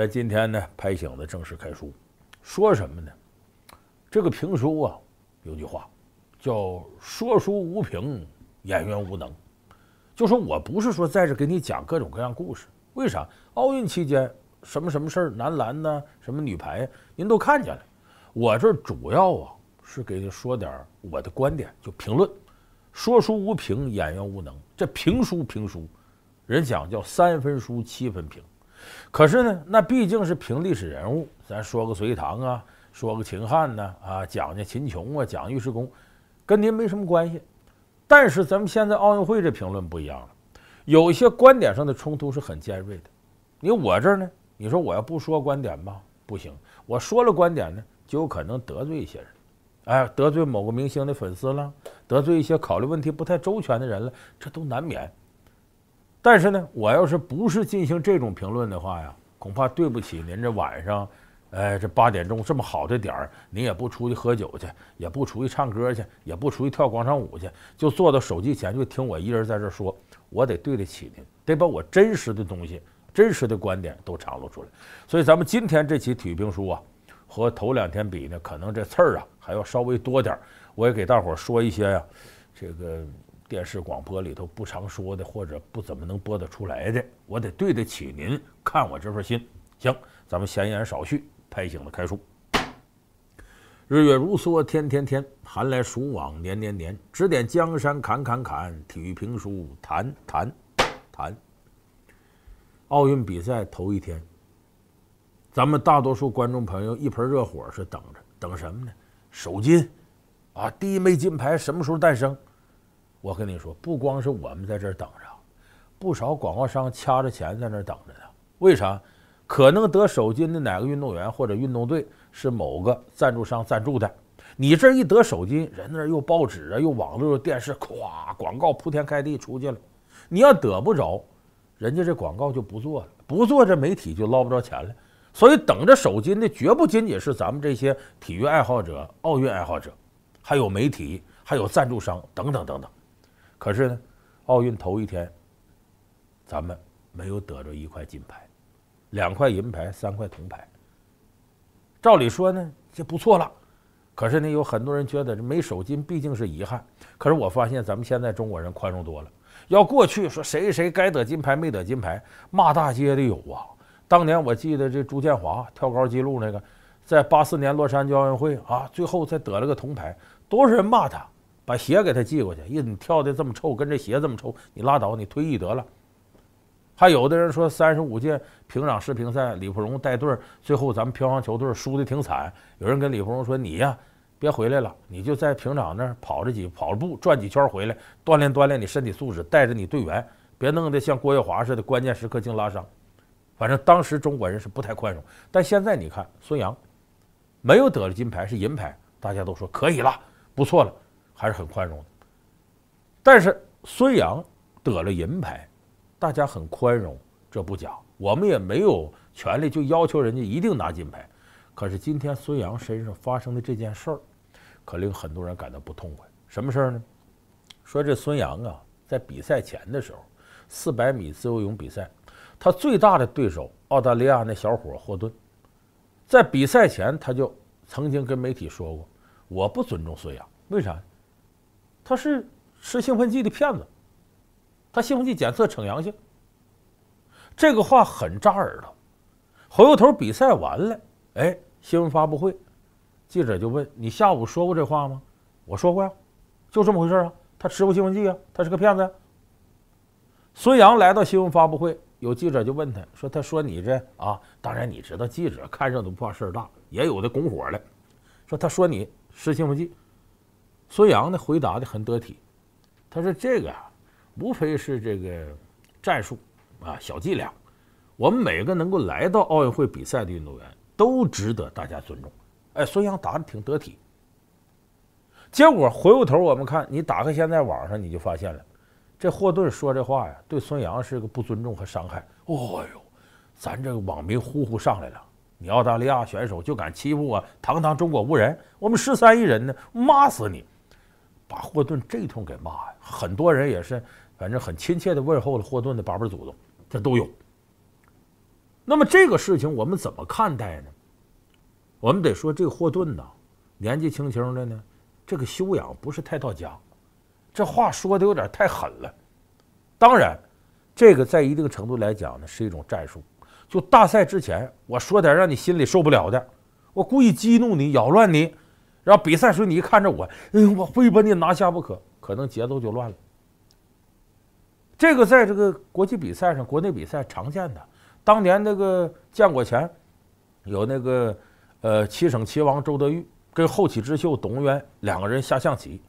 咱今天呢，拍醒了，正式开书，说什么呢？这个评书啊，有句话，叫“说书无凭，演员无能”。就说我不是说在这给你讲各种各样故事，为啥？奥运期间什么什么事儿，男篮呢，什么女排，您都看见了。我这主要啊，是给说点我的观点，就评论。说书无凭，演员无能。这评书评书，人讲叫三分书，七分评。可是呢，那毕竟是评历史人物，咱说个隋唐啊，说个秦汉呢，啊讲讲秦琼啊，讲尉迟恭，跟您没什么关系。但是咱们现在奥运会这评论不一样了，有一些观点上的冲突是很尖锐的。你我这儿呢，你说我要不说观点吧，不行，我说了观点呢，就有可能得罪一些人，哎，得罪某个明星的粉丝了，得罪一些考虑问题不太周全的人了，这都难免。但是呢，我要是不是进行这种评论的话呀，恐怕对不起您。这晚上，呃，这八点钟这么好的点儿，您也不出去喝酒去，也不出去唱歌去，也不出去跳广场舞去，就坐到手机前就听我一人在这儿说，我得对得起您，得把我真实的东西、真实的观点都袒露出来。所以咱们今天这期体育评书啊，和头两天比呢，可能这刺儿啊还要稍微多点儿。我也给大伙儿说一些呀，这个。电视广播里头不常说的，或者不怎么能播得出来的，我得对得起您，看我这份心。行，咱们闲言少叙，拍醒了，开书。日月如梭，天天天，寒来暑往，年年年，指点江山，砍砍砍，体育评书，谈谈谈。奥运比赛头一天，咱们大多数观众朋友一盆热火是等着，等什么呢？首金，啊，第一枚金牌什么时候诞生？我跟你说，不光是我们在这儿等着，不少广告商掐着钱在那儿等着呢。为啥？可能得首金的哪个运动员或者运动队是某个赞助商赞助的，你这一得首金，人那又报纸啊，又网络，又电视，咵，广告铺天盖地出去了。你要得不着，人家这广告就不做了，不做这媒体就捞不着钱了。所以等着首金的绝不仅仅是咱们这些体育爱好者、奥运爱好者，还有媒体，还有赞助商等等等等。可是呢，奥运头一天，咱们没有得着一块金牌，两块银牌，三块铜牌。照理说呢，这不错了。可是呢，有很多人觉得这没手金毕竟是遗憾。可是我发现咱们现在中国人宽容多了。要过去说谁谁该得金牌没得金牌，骂大街的有啊。当年我记得这朱建华跳高记录那个，在八四年洛杉矶奥运会啊，最后才得了个铜牌，多少人骂他。把鞋给他寄过去。咦，你跳的这么臭，跟这鞋这么臭，你拉倒，你退役得了。还有的人说，三十五届平壤世乒赛，李富荣带队，最后咱们乒乓球队输的挺惨。有人跟李富荣说：“你呀，别回来了，你就在平壤那儿跑着几跑着步，转几圈回来，锻炼锻炼你身体素质，带着你队员，别弄得像郭跃华似的，关键时刻竟拉伤。”反正当时中国人是不太宽容，但现在你看，孙杨没有得了金牌是银牌，大家都说可以了，不错了。还是很宽容的，但是孙杨得了银牌，大家很宽容，这不假。我们也没有权利就要求人家一定拿金牌。可是今天孙杨身上发生的这件事儿，可令很多人感到不痛快。什么事儿呢？说这孙杨啊，在比赛前的时候四百米自由泳比赛，他最大的对手澳大利亚那小伙霍顿，在比赛前他就曾经跟媒体说过：“我不尊重孙杨，为啥？”他是吃兴奋剂的骗子，他兴奋剂检测呈阳性。这个话很扎耳侯回头比赛完了，哎，新闻发布会，记者就问：“你下午说过这话吗？”我说过呀，就这么回事啊。他吃过兴奋剂啊，他是个骗子。孙杨来到新闻发布会，有记者就问他说：“他说你这啊，当然你知道，记者看热闹不怕事儿大，也有的拱火了，说他说你吃兴奋剂。”孙杨呢回答的很得体，他说这个啊，无非是这个战术啊小伎俩。我们每个能够来到奥运会比赛的运动员都值得大家尊重。哎，孙杨答的挺得体。结果回过头我们看，你打开现在网上你就发现了，这霍顿说这话呀，对孙杨是个不尊重和伤害。哦呦，咱这个网民呼呼上来了，你澳大利亚选手就敢欺负我堂堂中国无人？我们十三亿人呢，骂死你！把霍顿这通给骂呀，很多人也是，反正很亲切的问候了霍顿的八辈儿祖宗，这都有。那么这个事情我们怎么看待呢？我们得说这霍顿呐，年纪轻轻的呢，这个修养不是太到家，这话说的有点太狠了。当然，这个在一定程度来讲呢，是一种战术。就大赛之前，我说点让你心里受不了的，我故意激怒你，扰乱你。然后比赛时候你一看着我，嗯，我非把你拿下不可，可能节奏就乱了。这个在这个国际比赛上、国内比赛常见的。当年那个建国前，有那个，呃，七省棋王周德玉跟后起之秀董渊两个人下象棋。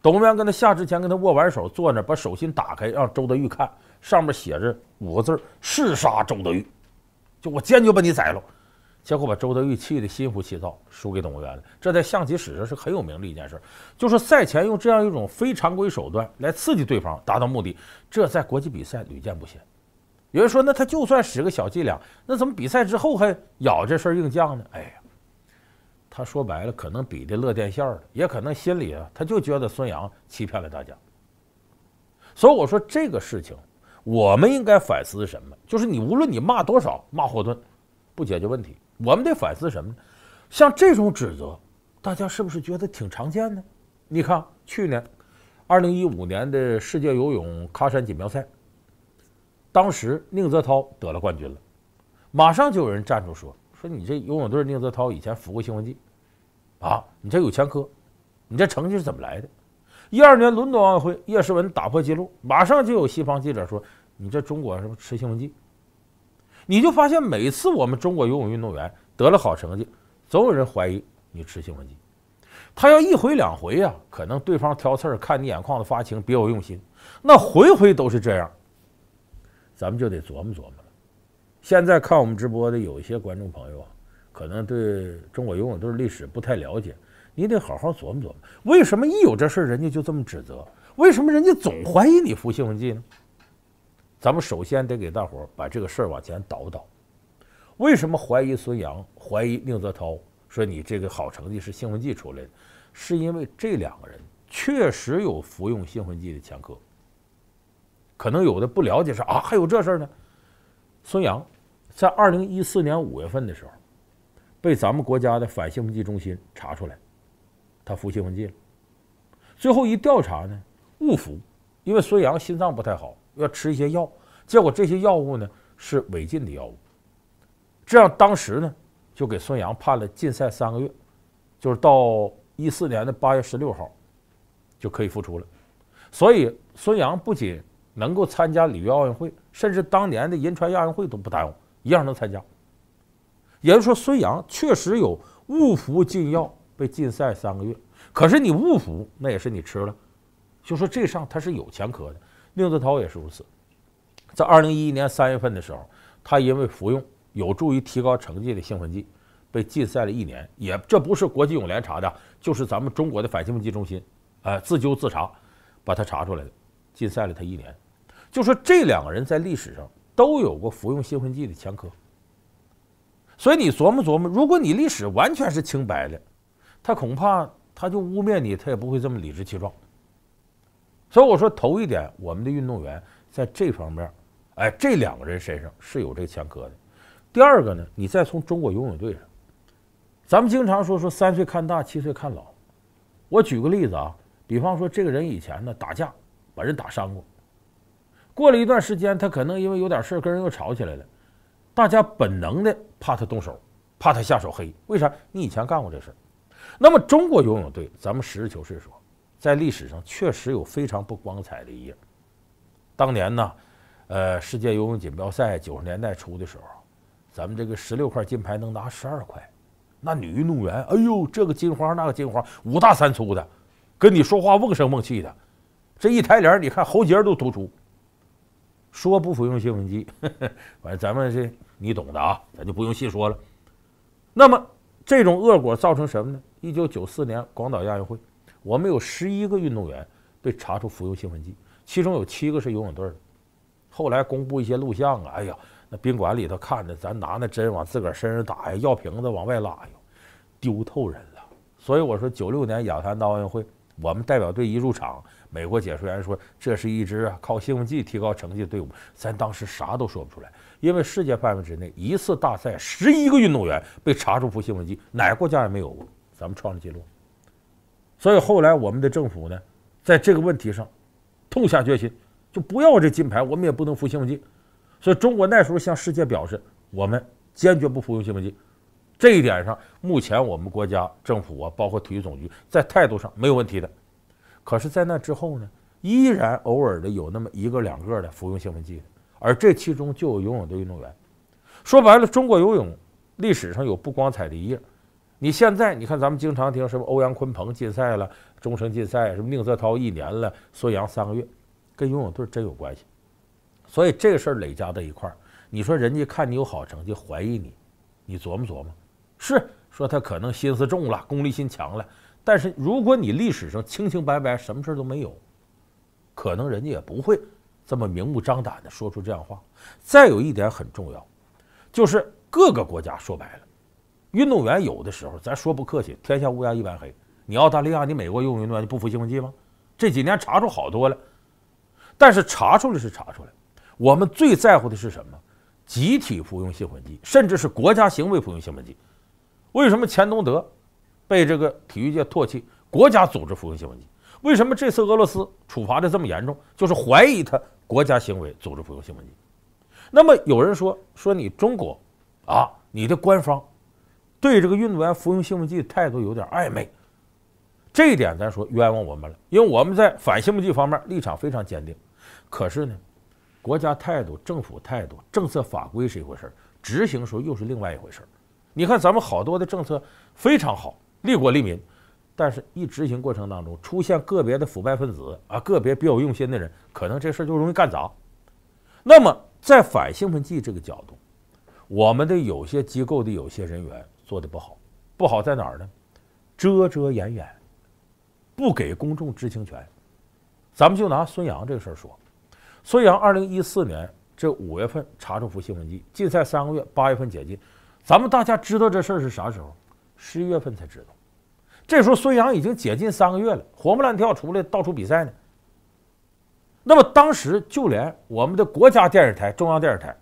董渊跟他下之前跟他握完手，坐那把手心打开让周德玉看，上面写着五个字：誓杀周德玉，就我坚决把你宰了。结果把周德玉气得心浮气躁，输给董源了。这在象棋史上是很有名的一件事，就是赛前用这样一种非常规手段来刺激对方，达到目的。这在国际比赛屡见不鲜。有人说，那他就算使个小伎俩，那怎么比赛之后还咬这事儿硬犟呢？哎呀，他说白了，可能比的乐电线了，也可能心里啊，他就觉得孙杨欺骗了大家。所以我说这个事情，我们应该反思什么？就是你无论你骂多少骂霍顿，不解决问题。我们得反思什么呢？像这种指责，大家是不是觉得挺常见的？你看去年二零一五年的世界游泳喀山锦标赛，当时宁泽涛得了冠军了，马上就有人站出说说你这游泳队宁泽涛以前服过兴奋剂啊？你这有前科？你这成绩是怎么来的？一二年伦敦奥运会叶诗文打破记录，马上就有西方记者说你这中国什么吃兴奋剂？你就发现，每次我们中国游泳运动员得了好成绩，总有人怀疑你吃兴奋剂。他要一回两回呀，可能对方挑刺儿，看你眼眶子发青，别有用心。那回回都是这样，咱们就得琢磨琢磨了。现在看我们直播的有一些观众朋友啊，可能对中国游泳队历史不太了解，你得好好琢磨琢磨，为什么一有这事儿，人家就这么指责？为什么人家总怀疑你服兴奋剂呢？咱们首先得给大伙儿把这个事儿往前倒倒。为什么怀疑孙杨、怀疑宁泽涛？说你这个好成绩是兴奋剂出来的，是因为这两个人确实有服用兴奋剂的前科。可能有的不了解，是啊还有这事儿呢？孙杨在二零一四年五月份的时候，被咱们国家的反兴奋剂中心查出来，他服兴奋剂了。最后一调查呢，误服，因为孙杨心脏不太好。要吃一些药，结果这些药物呢是违禁的药物，这样当时呢就给孙杨判了禁赛三个月，就是到一四年的八月十六号就可以复出了。所以孙杨不仅能够参加里约奥运会，甚至当年的银川亚运会都不耽误，一样能参加。也就是说，孙杨确实有误服禁药被禁赛三个月，可是你误服那也是你吃了，就说这上他是有前科的。宁泽涛也是如此，在二零一一年三月份的时候，他因为服用有助于提高成绩的兴奋剂，被禁赛了一年。也，这不是国际泳联查的，就是咱们中国的反兴奋剂中心，哎，自纠自查，把他查出来的，禁赛了他一年。就说这两个人在历史上都有过服用兴奋剂的前科，所以你琢磨琢磨，如果你历史完全是清白的，他恐怕他就污蔑你，他也不会这么理直气壮。所以我说，头一点，我们的运动员在这方面，哎，这两个人身上是有这个前科的。第二个呢，你再从中国游泳队上，咱们经常说说“三岁看大，七岁看老”。我举个例子啊，比方说这个人以前呢打架把人打伤过，过了一段时间，他可能因为有点事跟人又吵起来了，大家本能的怕他动手，怕他下手黑，为啥？你以前干过这事那么中国游泳队，咱们实事求是说。在历史上确实有非常不光彩的一页。当年呢，呃，世界游泳锦标赛九十年代初的时候，咱们这个十六块金牌能拿十二块。那女运动员，哎呦，这个金花那个金花，五大三粗的，跟你说话瓮声瓮气的，这一抬脸你看喉结都突出。说不服用兴奋剂，反正咱们这你懂的啊，咱就不用细说了。那么这种恶果造成什么呢？一九九四年广岛亚运会。我们有十一个运动员被查出服用兴奋剂，其中有七个是游泳队的。后来公布一些录像啊，哎呀，那宾馆里头看着咱拿那针往自个儿身上打呀，药瓶子往外拉，丢透人了。所以我说，九六年雅大奥运会，我们代表队一入场，美国解说员说这是一支靠兴奋剂提高成绩的队伍。咱当时啥都说不出来，因为世界范围之内一次大赛十一个运动员被查出服兴奋剂，哪个国家也没有，过，咱们创了纪录。所以后来我们的政府呢，在这个问题上，痛下决心，就不要这金牌，我们也不能服兴奋剂。所以中国那时候向世界表示，我们坚决不服用兴奋剂。这一点上，目前我们国家政府啊，包括体育总局，在态度上没有问题的。可是，在那之后呢，依然偶尔的有那么一个两个的服用兴奋剂，而这其中就有游泳的运动员。说白了，中国游泳历史上有不光彩的一页。你现在你看，咱们经常听什么欧阳鲲鹏禁赛了，终生禁赛；什么宁泽涛一年了，孙杨三个月，跟游泳队真有关系。所以这个事儿累加在一块儿，你说人家看你有好成绩怀疑你，你琢磨琢磨，是说他可能心思重了，功利心强了。但是如果你历史上清清白白，什么事都没有，可能人家也不会这么明目张胆的说出这样话。再有一点很重要，就是各个国家说白了。运动员有的时候，咱说不客气，天下乌鸦一般黑。你澳大利亚，你美国运动员就不服兴奋剂吗？这几年查出好多了，但是查出来是查出来。我们最在乎的是什么？集体服用兴奋剂，甚至是国家行为服用兴奋剂。为什么钱东德被这个体育界唾弃？国家组织服用兴奋剂。为什么这次俄罗斯处罚的这么严重？就是怀疑他国家行为组织服用兴奋剂。那么有人说，说你中国啊，你的官方。对这个运动员服用兴奋剂的态度有点暧昧，这一点咱说冤枉我们了，因为我们在反兴奋剂方面立场非常坚定。可是呢，国家态度、政府态度、政策法规是一回事儿，执行时候又是另外一回事儿。你看咱们好多的政策非常好，利国利民，但是一执行过程当中出现个别的腐败分子啊，个别别有用心的人，可能这事儿就容易干砸。那么在反兴奋剂这个角度，我们的有些机构的有些人员。做的不好，不好在哪儿呢？遮遮掩掩，不给公众知情权。咱们就拿孙杨这个事儿说，孙杨二零一四年这五月份查出服兴奋剂，禁赛三个月，八月份解禁。咱们大家知道这事儿是啥时候？十一月份才知道。这时候孙杨已经解禁三个月了，活蹦乱跳出来到处比赛呢。那么当时就连我们的国家电视台、中央电视台、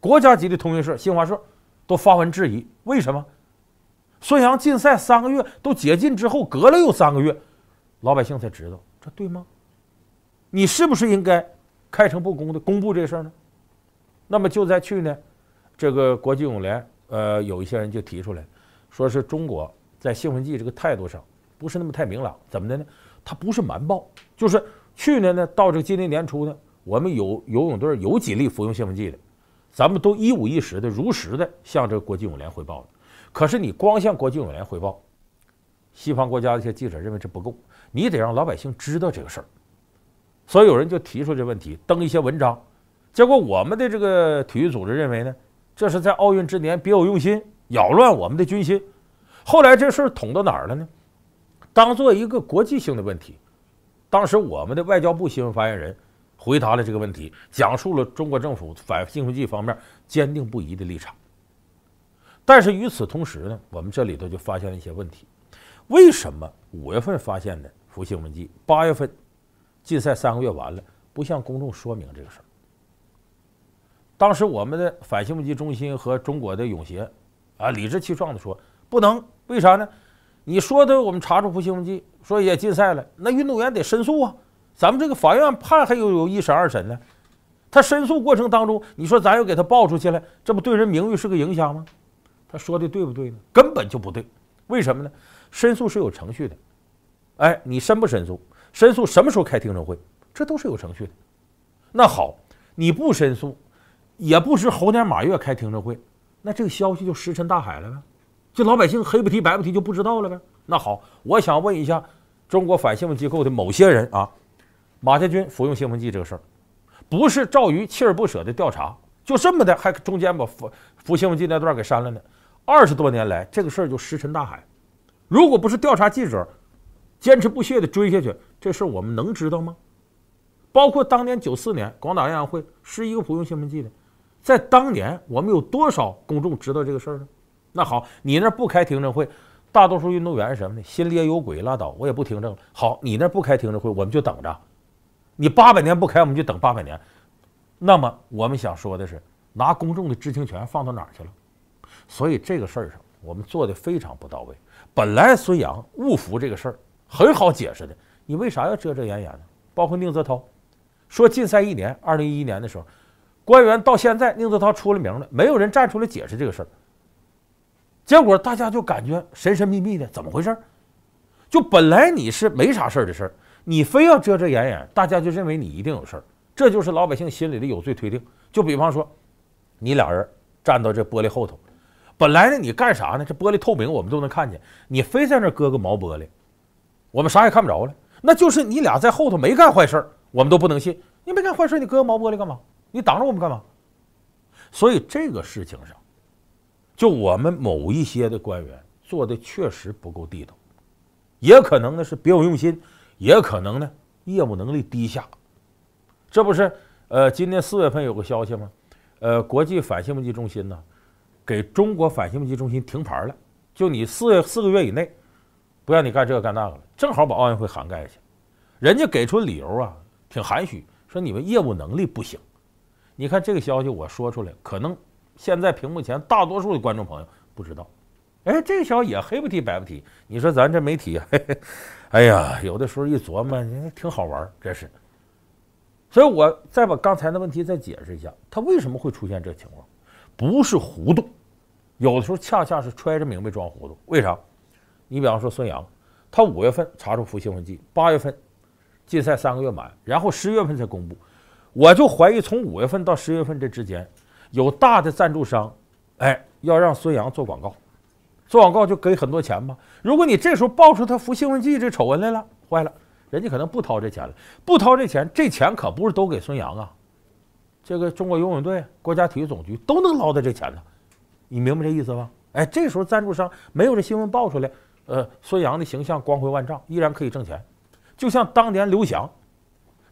国家级的通讯社新华社都发文质疑，为什么？孙杨禁赛三个月都解禁之后，隔了又三个月，老百姓才知道这对吗？你是不是应该开诚布公的公布这事儿呢？那么就在去年，这个国际泳联呃，有一些人就提出来，说是中国在兴奋剂这个态度上不是那么太明朗，怎么的呢？他不是瞒报，就是去年呢到这个今年年初呢，我们有游泳队有几例服用兴奋剂的，咱们都一五一十的如实的向这个国际泳联汇报了。可是你光向国际委员汇报，西方国家的一些记者认为这不够，你得让老百姓知道这个事儿。所以有人就提出这问题，登一些文章。结果我们的这个体育组织认为呢，这是在奥运之年别有用心，扰乱我们的军心。后来这事儿捅到哪儿了呢？当做一个国际性的问题。当时我们的外交部新闻发言人回答了这个问题，讲述了中国政府反兴奋剂方面坚定不移的立场。但是与此同时呢，我们这里头就发现了一些问题。为什么五月份发现的服兴文记，八月份禁赛三个月完了，不向公众说明这个事儿？当时我们的反兴奋剂中心和中国的泳协啊，理直气壮的说不能。为啥呢？你说的我们查出服兴奋剂，说也禁赛了，那运动员得申诉啊。咱们这个法院判还有有一审二审呢。他申诉过程当中，你说咱又给他报出去了，这不对人名誉是个影响吗？他说的对不对呢？根本就不对，为什么呢？申诉是有程序的，哎，你申不申诉？申诉什么时候开听证会？这都是有程序的。那好，你不申诉，也不知猴年马月开听证会，那这个消息就石沉大海了呗？这老百姓黑不提白不提就不知道了呗？那好，我想问一下中国反兴奋机构的某些人啊，马家军服用兴奋剂这个事儿，不是赵瑜锲而不舍的调查，就这么的，还中间把服服兴奋剂那段给删了呢？二十多年来，这个事儿就石沉大海。如果不是调查记者坚持不懈地追下去，这事儿我们能知道吗？包括当年九四年广岛亚运会十一个不用兴奋剂的，在当年我们有多少公众知道这个事儿呢？那好，你那不开听证会，大多数运动员是什么呢？心里也有鬼，拉倒，我也不听证。好，你那不开听证会，我们就等着。你八百年不开，我们就等八百年。那么，我们想说的是，拿公众的知情权放到哪儿去了？所以这个事儿上，我们做的非常不到位。本来孙杨误服这个事儿很好解释的，你为啥要遮遮掩掩呢？包括宁泽涛，说禁赛一年，二零一一年的时候，官员到现在，宁泽涛出了名了，没有人站出来解释这个事儿。结果大家就感觉神神秘秘的，怎么回事？就本来你是没啥事儿的事儿，你非要遮遮掩掩，大家就认为你一定有事儿。这就是老百姓心里的有罪推定。就比方说，你俩人站到这玻璃后头。本来呢，你干啥呢？这玻璃透明，我们都能看见。你非在那搁个毛玻璃，我们啥也看不着了。那就是你俩在后头没干坏事，我们都不能信。你没干坏事，你搁个毛玻璃干嘛？你挡着我们干嘛？所以这个事情上，就我们某一些的官员做的确实不够地道，也可能呢是别有用心，也可能呢业务能力低下。这不是呃，今年四月份有个消息吗？呃，国际反兴奋剂中心呢？给中国反兴奋剂中心停牌了，就你四月四个月以内，不让你干这个干那个了，正好把奥运会涵盖一下。人家给出理由啊，挺含蓄，说你们业务能力不行。你看这个消息我说出来，可能现在屏幕前大多数的观众朋友不知道。哎，这个消息也黑不提白不提。你说咱这媒体，哎呀，有的时候一琢磨挺好玩这真是。所以我再把刚才的问题再解释一下，他为什么会出现这情况？不是糊涂，有的时候恰恰是揣着明白装糊涂。为啥？你比方说孙杨，他五月份查出服兴奋剂，八月份禁赛三个月满，然后十月份才公布。我就怀疑从五月份到十月份这之间，有大的赞助商，哎，要让孙杨做广告，做广告就给很多钱吧。如果你这时候爆出他服兴奋剂这丑闻来了，坏了，人家可能不掏这钱了，不掏这钱，这钱可不是都给孙杨啊。这个中国游泳队、国家体育总局都能捞到这钱呢，你明白这意思吗？哎，这时候赞助商没有这新闻爆出来，呃，孙杨的形象光辉万丈，依然可以挣钱。就像当年刘翔，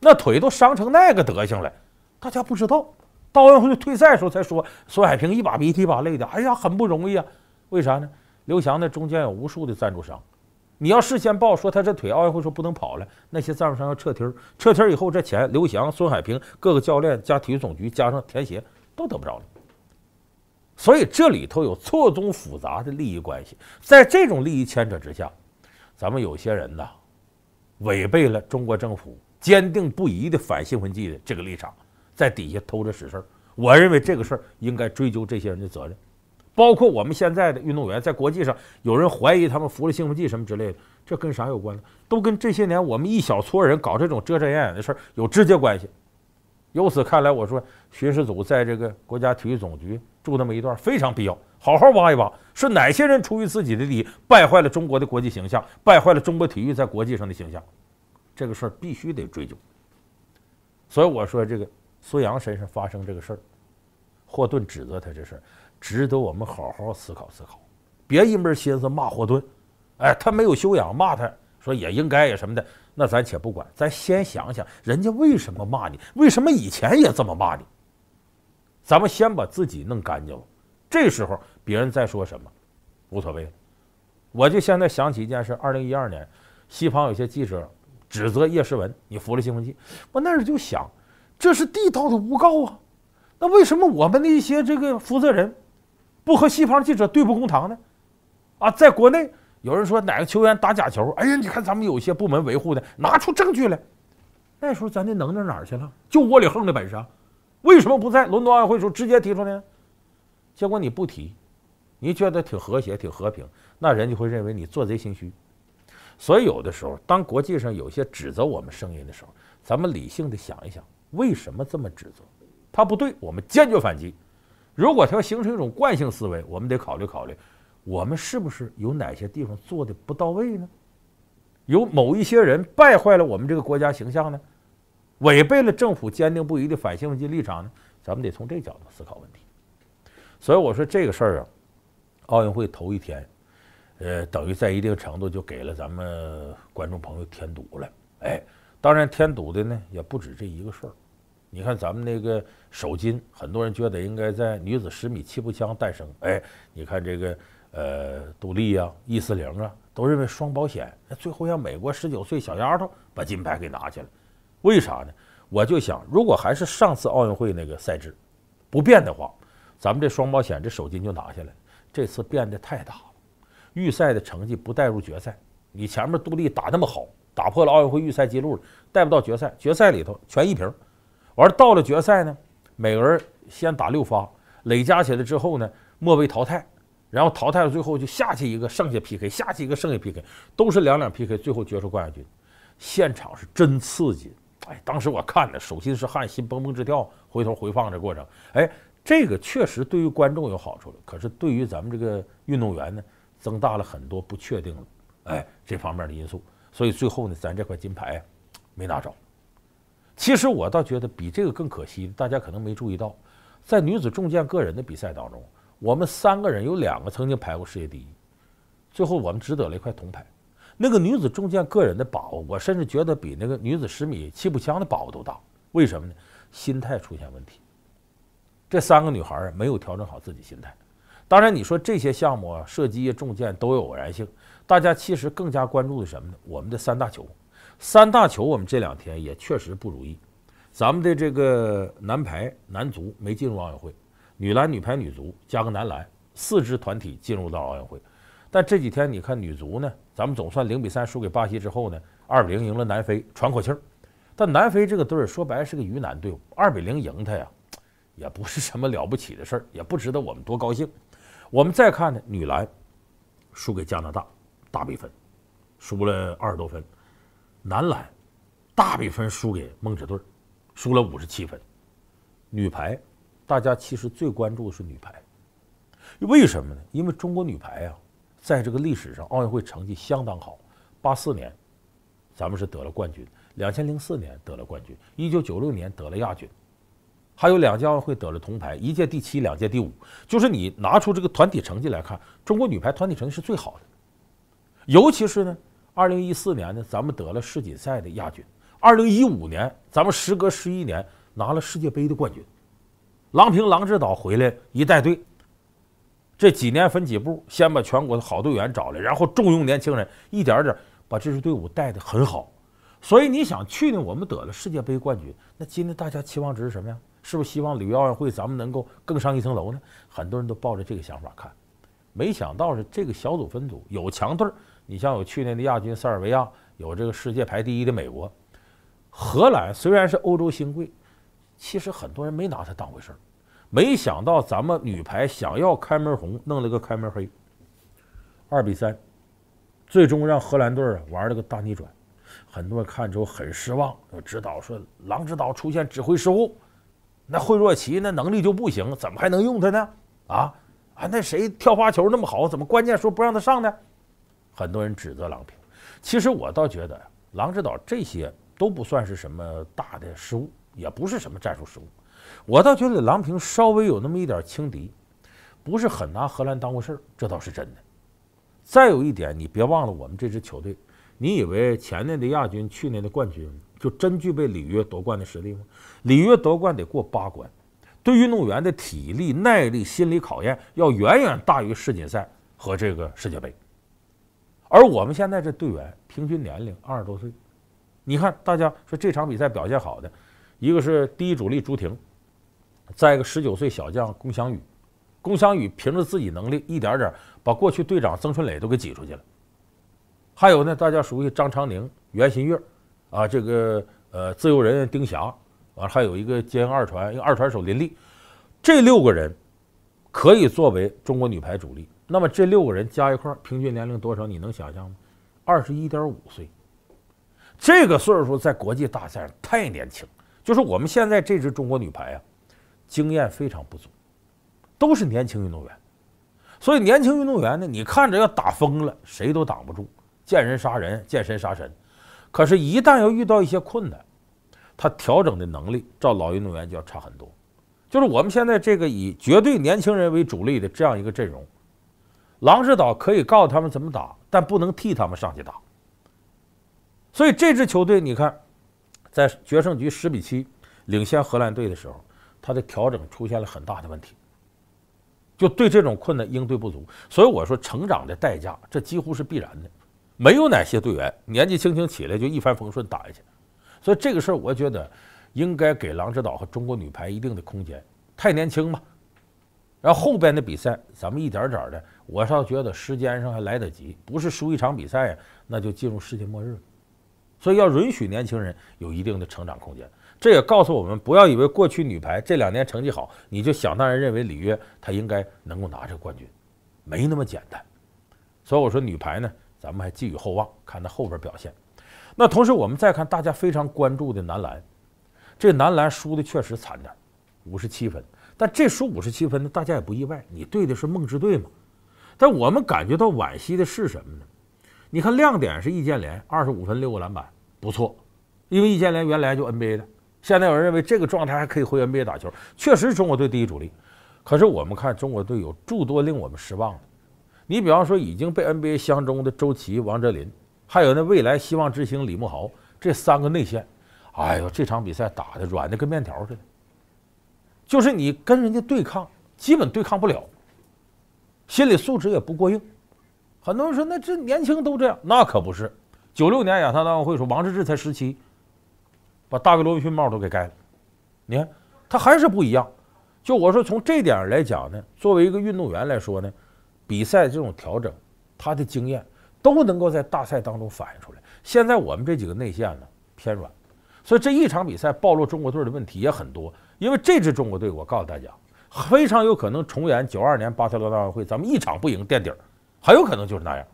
那腿都伤成那个德行了，大家不知道，到奥运会退赛的时候才说，孙海平一把鼻涕一把泪的，哎呀，很不容易啊。为啥呢？刘翔那中间有无数的赞助商。你要事先报说他这腿奥运会说不能跑了，那些赞助商要撤梯儿，撤梯儿以后这钱刘翔、孙海平各个教练加体育总局加上田协都得不着了。所以这里头有错综复杂的利益关系，在这种利益牵扯之下，咱们有些人呢，违背了中国政府坚定不移的反兴奋剂的这个立场，在底下偷着使事儿。我认为这个事儿应该追究这些人的责任。包括我们现在的运动员，在国际上有人怀疑他们服了兴奋剂什么之类的，这跟啥有关呢？都跟这些年我们一小撮人搞这种遮遮掩掩的事有直接关系。由此看来，我说巡视组在这个国家体育总局住那么一段非常必要，好好挖一挖，是哪些人出于自己的利益败坏了中国的国际形象，败坏了中国体育在国际上的形象，这个事儿必须得追究。所以我说，这个孙杨身上发生这个事儿，霍顿指责他这事儿。值得我们好好思考思考，别一门心思骂霍顿，哎，他没有修养，骂他说也应该呀什么的，那咱且不管，咱先想想人家为什么骂你，为什么以前也这么骂你，咱们先把自己弄干净了，这时候别人再说什么，无所谓我就现在想起一件事，二零一二年，西方有些记者指责叶诗文你服了兴奋剂，我那时就想，这是地道的诬告啊，那为什么我们的一些这个负责人？不和西方记者对簿公堂呢？啊，在国内有人说哪个球员打假球，哎呀，你看咱们有些部门维护的，拿出证据来。那时候咱的能耐哪儿去了？就窝里横的本事。为什么不在伦敦奥运会时候直接提出来？结果你不提，你觉得挺和谐、挺和平，那人就会认为你做贼心虚。所以有的时候，当国际上有些指责我们声音的时候，咱们理性的想一想，为什么这么指责？他不对，我们坚决反击。如果它要形成一种惯性思维，我们得考虑考虑，我们是不是有哪些地方做的不到位呢？有某一些人败坏了我们这个国家形象呢？违背了政府坚定不移的反兴奋剂立场呢？咱们得从这个角度思考问题。所以我说这个事儿啊，奥运会头一天，呃，等于在一定程度就给了咱们观众朋友添堵了。哎，当然添堵的呢，也不止这一个事儿。你看咱们那个首金，很多人觉得应该在女子十米气步枪诞生。哎，你看这个呃杜丽啊、易思玲啊，都认为双保险，最后让美国十九岁小丫头把金牌给拿下了。为啥呢？我就想，如果还是上次奥运会那个赛制不变的话，咱们这双保险这首金就拿下来。这次变得太大了，预赛的成绩不带入决赛，你前面杜丽打那么好，打破了奥运会预赛记录带不到决赛，决赛里头全一瓶儿。完到了决赛呢，每人先打六发，累加起来之后呢，末位淘汰，然后淘汰了，最后就下去一个剩下 PK，下去一个剩下 PK，都是两两 PK，最后决出冠亚军。现场是真刺激，哎，当时我看了，手心是汗，心蹦蹦直跳。回头回放这过程，哎，这个确实对于观众有好处了，可是对于咱们这个运动员呢，增大了很多不确定，哎，这方面的因素。所以最后呢，咱这块金牌没拿着。其实我倒觉得比这个更可惜，大家可能没注意到，在女子重剑个人的比赛当中，我们三个人有两个曾经排过世界第一，最后我们只得了一块铜牌。那个女子重剑个人的把握，我甚至觉得比那个女子十米气步枪的把握都大。为什么？呢？心态出现问题。这三个女孩儿没有调整好自己心态。当然，你说这些项目啊，射击、重剑都有偶然性，大家其实更加关注的什么呢？我们的三大球。三大球，我们这两天也确实不如意。咱们的这个男排、男足没进入奥运会，女篮、女排、女足加个男篮，四支团体进入到奥运会。但这几天你看女足呢，咱们总算零比三输给巴西之后呢，二比零赢了南非，喘口气儿。但南非这个队儿说白是个鱼腩队，伍，二比零赢他呀，也不是什么了不起的事儿，也不值得我们多高兴。我们再看呢，女篮输给加拿大，大比分输了二十多分。男篮大比分输给梦之队，输了五十七分。女排，大家其实最关注的是女排，为什么呢？因为中国女排啊，在这个历史上奥运会成绩相当好。八四年，咱们是得了冠军；两千零四年得了冠军；一九九六年得了亚军，还有两届奥运会得了铜牌，一届第七，两届第五。就是你拿出这个团体成绩来看，中国女排团体成绩是最好的，尤其是呢。二零一四年呢，咱们得了世锦赛的亚军。二零一五年，咱们时隔十一年拿了世界杯的冠军。郎平、郎指导回来一带队，这几年分几步，先把全国的好队员找来，然后重用年轻人，一点点把这支队伍带的很好。所以你想，去年我们得了世界杯冠军，那今天大家期望值是什么呀？是不是希望里约奥运会咱们能够更上一层楼呢？很多人都抱着这个想法看，没想到是这个小组分组有强队儿。你像有去年的亚军塞尔维亚，有这个世界排第一的美国，荷兰虽然是欧洲新贵，其实很多人没拿它当回事儿。没想到咱们女排想要开门红，弄了个开门黑，二比三，最终让荷兰队啊玩了个大逆转。很多人看之后很失望，指导说：“郎指导出现指挥失误，那惠若琪那能力就不行，怎么还能用他呢？啊啊，那谁跳发球那么好，怎么关键说不让他上呢？”很多人指责郎平，其实我倒觉得，郎指导这些都不算是什么大的失误，也不是什么战术失误。我倒觉得郎平稍微有那么一点轻敌，不是很拿荷兰当回事儿，这倒是真的。再有一点，你别忘了我们这支球队，你以为前年的亚军、去年的冠军就真具备里约夺冠的实力吗？里约夺冠得过八关，对运动员的体力、耐力、心理考验要远远大于世锦赛和这个世界杯。而我们现在这队员平均年龄二十多岁，你看大家说这场比赛表现好的，一个是第一主力朱婷，再一个十九岁小将龚翔宇，龚翔宇凭着自己能力一点点把过去队长曾春蕾都给挤出去了，还有呢大家熟悉张常宁、袁心玥，啊这个呃自由人丁霞，完还有一个接应二传，因为二传手林立，这六个人可以作为中国女排主力。那么这六个人加一块，平均年龄多少？你能想象吗？二十一点五岁，这个岁数在国际大赛上太年轻。就是我们现在这支中国女排啊，经验非常不足，都是年轻运动员。所以年轻运动员呢，你看着要打疯了，谁都挡不住，见人杀人，见神杀神。可是，一旦要遇到一些困难，他调整的能力，照老运动员就要差很多。就是我们现在这个以绝对年轻人为主力的这样一个阵容。郎指导可以告诉他们怎么打，但不能替他们上去打。所以这支球队，你看，在决胜局十比七领先荷兰队的时候，他的调整出现了很大的问题，就对这种困难应对不足。所以我说，成长的代价，这几乎是必然的。没有哪些队员年纪轻轻起来就一帆风顺打下去。所以这个事儿，我觉得应该给郎指导和中国女排一定的空间。太年轻嘛。然后后边的比赛，咱们一点点的，我倒觉得时间上还来得及，不是输一场比赛，那就进入世界末日。了。所以要允许年轻人有一定的成长空间。这也告诉我们，不要以为过去女排这两年成绩好，你就想当然认为里约她应该能够拿这个冠军，没那么简单。所以我说女排呢，咱们还寄予厚望，看她后边表现。那同时我们再看大家非常关注的男篮，这男篮输的确实惨点五十七分。但这输五十七分呢，大家也不意外。你对的是梦之队嘛？但我们感觉到惋惜的是什么呢？你看亮点是易建联，二十五分六个篮板，不错。因为易建联原来就 NBA 的，现在有人认为这个状态还可以回 NBA 打球。确实，中国队第一主力。可是我们看中国队有诸多令我们失望的。你比方说已经被 NBA 相中的周琦、王哲林，还有那未来希望之星李慕豪这三个内线，哎呦，这场比赛打的软的跟面条似的。就是你跟人家对抗，基本对抗不了，心理素质也不过硬。很多人说那这年轻都这样，那可不是。九六年亚典奥运会，说王治郅才十七，把大卫罗宾逊帽都给盖了。你看他还是不一样。就我说从这点来讲呢，作为一个运动员来说呢，比赛这种调整，他的经验都能够在大赛当中反映出来。现在我们这几个内线呢偏软，所以这一场比赛暴露中国队的问题也很多。因为这支中国队，我告诉大家，非常有可能重演九二年巴塞罗那奥运会，咱们一场不赢垫底儿，很有可能就是那样。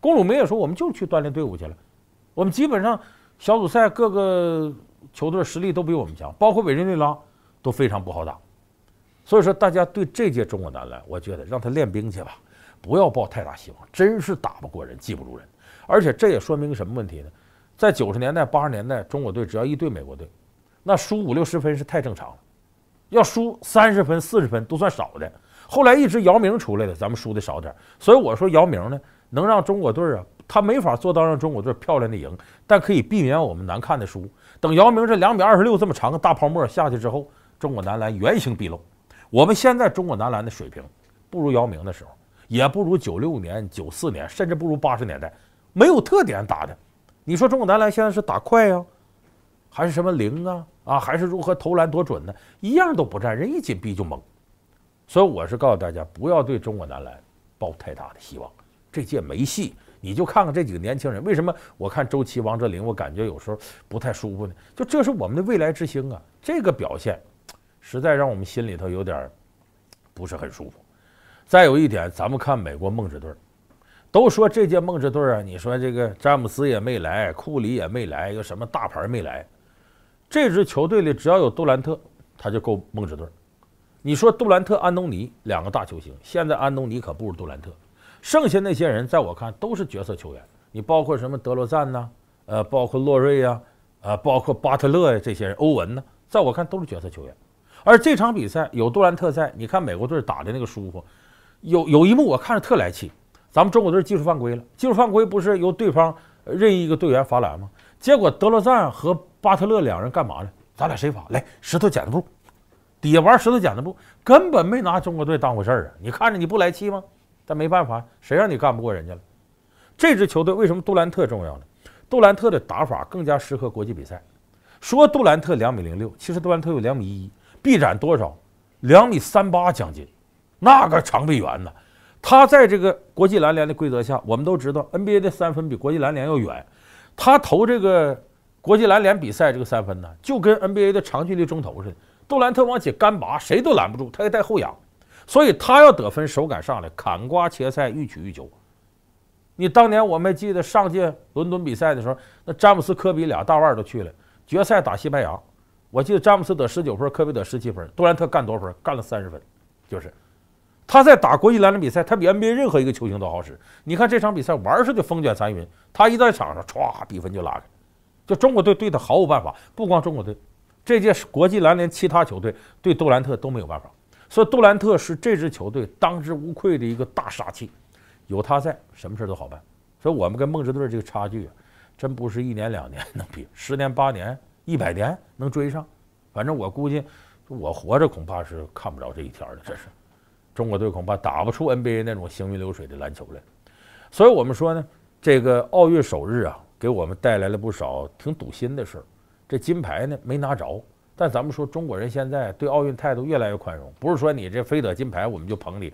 公鲁梅也说，我们就去锻炼队伍去了，我们基本上小组赛各个球队实力都比我们强，包括委内瑞拉都非常不好打。所以说，大家对这届中国男篮，我觉得让他练兵去吧，不要抱太大希望，真是打不过人，技不如人。而且这也说明什么问题呢？在九十年代、八十年代，中国队只要一对美国队。那输五六十分是太正常了，要输三十分、四十分都算少的。后来一直姚明出来的，咱们输的少点，所以我说姚明呢，能让中国队啊，他没法做到让中国队漂亮的赢，但可以避免我们难看的输。等姚明这两米二十六这么长个大泡沫下去之后，中国男篮原形毕露。我们现在中国男篮的水平，不如姚明的时候，也不如九六年、九四年，甚至不如八十年代，没有特点打的。你说中国男篮现在是打快呀，还是什么灵啊？啊，还是如何投篮多准呢？一样都不占，人一紧逼就懵。所以我是告诉大家，不要对中国男篮抱太大的希望，这届没戏。你就看看这几个年轻人，为什么我看周琦、王哲林，我感觉有时候不太舒服呢？就这是我们的未来之星啊，这个表现，实在让我们心里头有点不是很舒服。再有一点，咱们看美国梦之队，都说这届梦之队啊，你说这个詹姆斯也没来，库里也没来，又什么大牌没来。这支球队里只要有杜兰特，他就够梦之队你说杜兰特、安东尼两个大球星，现在安东尼可不如杜兰特。剩下那些人，在我看都是角色球员。你包括什么德罗赞呐，呃，包括洛瑞呀，啊，包括巴特勒呀，这些人，欧文呢，在我看都是角色球员。而这场比赛有杜兰特在，你看美国队打的那个舒服。有有一幕我看着特来气，咱们中国队技术犯规了。技术犯规不是由对方任意一个队员罚篮吗？结果德罗赞和。巴特勒两人干嘛呢？咱俩谁罚来石头剪子布，底下玩石头剪子布，根本没拿中国队当回事儿啊！你看着你不来气吗？但没办法，谁让你干不过人家了？这支球队为什么杜兰特重要呢？杜兰特的打法更加适合国际比赛。说杜兰特两米零六，其实杜兰特有两米一，臂展多少？两米三八将近，那个长臂猿呢？他在这个国际篮联的规则下，我们都知道 NBA 的三分比国际篮联要远，他投这个。国际篮联比赛这个三分呢，就跟 NBA 的长距离中投似的。杜兰特往起干拔，谁都拦不住，他还带后仰，所以他要得分手感上来，砍瓜切菜，欲取欲求。你当年我们记得上届伦敦比赛的时候，那詹姆斯、科比俩大腕儿都去了，决赛打西班牙，我记得詹姆斯得十九分，科比得十七分，杜兰特干多分，干了三十分，就是他在打国际篮联比赛，他比 NBA 任何一个球星都好使。你看这场比赛玩似的风卷残云，他一在场上唰，比分就拉开。就中国队对他毫无办法，不光中国队，这届国际篮联其他球队对杜兰特都没有办法，所以杜兰特是这支球队当之无愧的一个大杀器，有他在，什么事都好办。所以，我们跟梦之队这个差距啊，真不是一年两年能比，十年八年、一百年能追上。反正我估计，我活着恐怕是看不着这一天了。这是，中国队恐怕打不出 NBA 那种行云流水的篮球来。所以我们说呢，这个奥运首日啊。给我们带来了不少挺堵心的事儿，这金牌呢没拿着，但咱们说中国人现在对奥运态度越来越宽容，不是说你这非得金牌我们就捧你，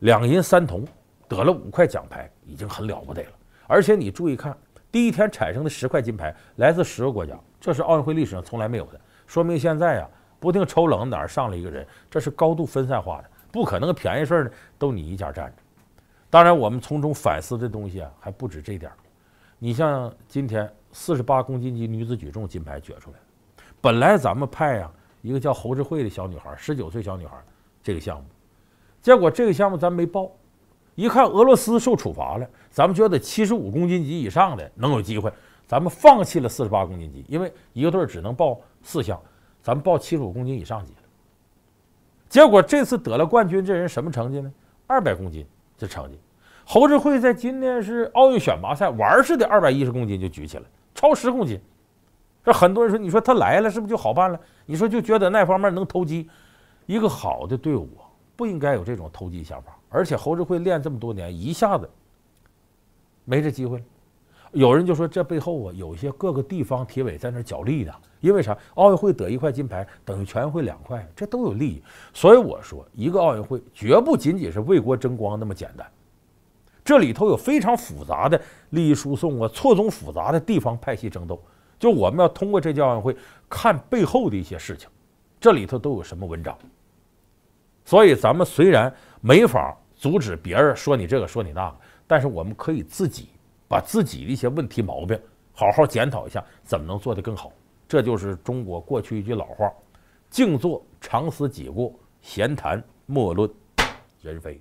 两银三铜得了五块奖牌已经很了不得了，而且你注意看第一天产生的十块金牌来自十个国家，这是奥运会历史上从来没有的，说明现在呀不定抽冷哪儿上来一个人，这是高度分散化的，不可能便宜事儿呢都你一家占着，当然我们从中反思的东西啊还不止这点儿。你像今天四十八公斤级女子举重金牌决出来了，本来咱们派呀一个叫侯志慧的小女孩，十九岁小女孩，这个项目，结果这个项目咱没报，一看俄罗斯受处罚了，咱们觉得七十五公斤级以上的能有机会，咱们放弃了四十八公斤级，因为一个队只能报四项，咱们报七十五公斤以上级了。结果这次得了冠军，这人什么成绩呢？二百公斤这成绩。侯志慧在今天是奥运选拔赛玩儿似的，二百一十公斤就举起来，超十公斤。这很多人说，你说他来了是不是就好办了？你说就觉得那方面能投机。一个好的队伍不应该有这种投机想法。而且侯志慧练这么多年，一下子没这机会了。有人就说这背后啊，有些各个地方体委在那角力呢。因为啥？奥运会得一块金牌等于全运会两块，这都有利益。所以我说，一个奥运会绝不仅仅是为国争光那么简单。这里头有非常复杂的利益输送啊，错综复杂的地方派系争斗，就我们要通过这届奥运会看背后的一些事情，这里头都有什么文章。所以咱们虽然没法阻止别人说你这个说你那个，但是我们可以自己把自己的一些问题毛病好好检讨一下，怎么能做得更好？这就是中国过去一句老话：静坐常思己过，闲谈莫论人非。